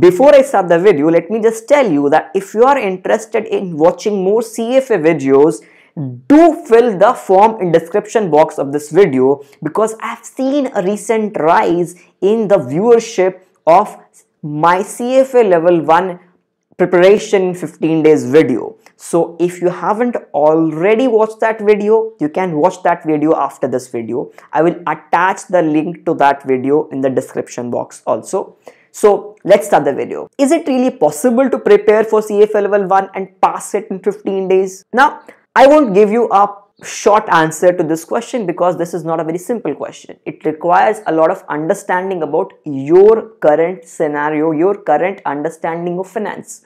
Before I start the video, let me just tell you that if you are interested in watching more CFA videos, do fill the form in description box of this video because I've seen a recent rise in the viewership of my CFA level 1 preparation 15 days video. So if you haven't already watched that video, you can watch that video after this video. I will attach the link to that video in the description box also. So let's start the video. Is it really possible to prepare for CFL level 1 and pass it in 15 days? Now, I won't give you a short answer to this question because this is not a very simple question. It requires a lot of understanding about your current scenario, your current understanding of finance.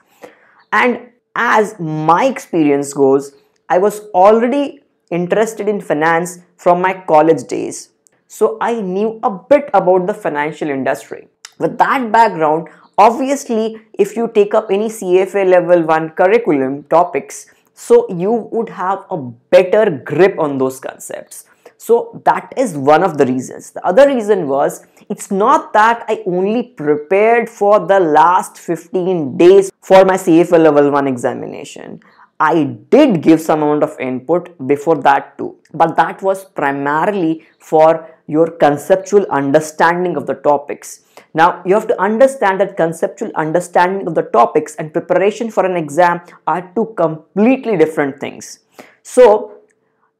And as my experience goes, I was already interested in finance from my college days. So I knew a bit about the financial industry. With that background, obviously, if you take up any CFA level 1 curriculum topics, so you would have a better grip on those concepts. So that is one of the reasons. The other reason was it's not that I only prepared for the last 15 days for my CFA level 1 examination. I did give some amount of input before that too, but that was primarily for your conceptual understanding of the topics. Now, you have to understand that conceptual understanding of the topics and preparation for an exam are two completely different things. So,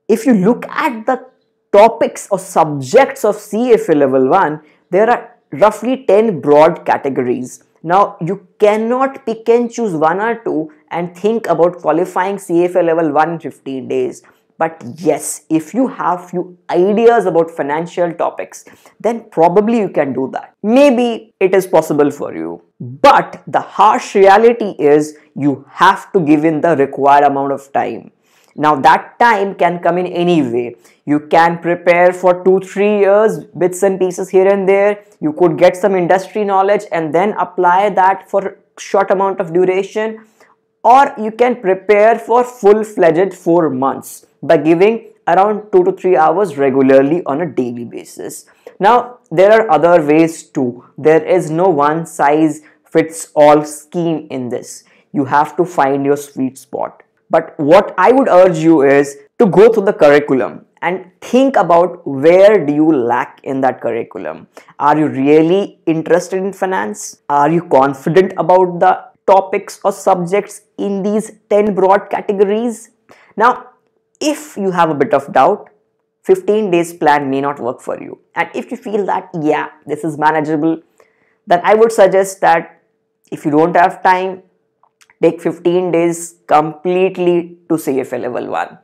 if you look at the topics or subjects of CFA level 1, there are roughly 10 broad categories. Now, you cannot pick and choose one or two and think about qualifying CFA level 1 in 15 days. But yes, if you have few ideas about financial topics, then probably you can do that. Maybe it is possible for you. But the harsh reality is you have to give in the required amount of time. Now that time can come in any way. You can prepare for 2-3 years, bits and pieces here and there. You could get some industry knowledge and then apply that for short amount of duration or you can prepare for full-fledged 4 months by giving around 2 to 3 hours regularly on a daily basis. Now there are other ways too. There is no one size fits all scheme in this. You have to find your sweet spot. But what I would urge you is to go through the curriculum and think about where do you lack in that curriculum. Are you really interested in finance? Are you confident about the topics or subjects in these 10 broad categories. Now, if you have a bit of doubt, 15 days plan may not work for you. And if you feel that, yeah, this is manageable, then I would suggest that if you don't have time, take 15 days completely to CFA level 1.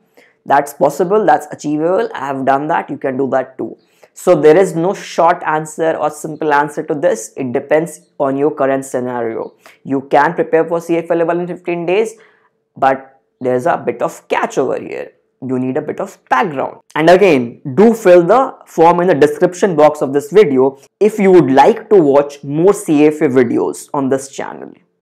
That's possible, that's achievable. I have done that, you can do that too. So there is no short answer or simple answer to this. It depends on your current scenario. You can prepare for CFA level in 15 days, but there's a bit of catch over here. You need a bit of background. And again, do fill the form in the description box of this video if you would like to watch more CFA videos on this channel.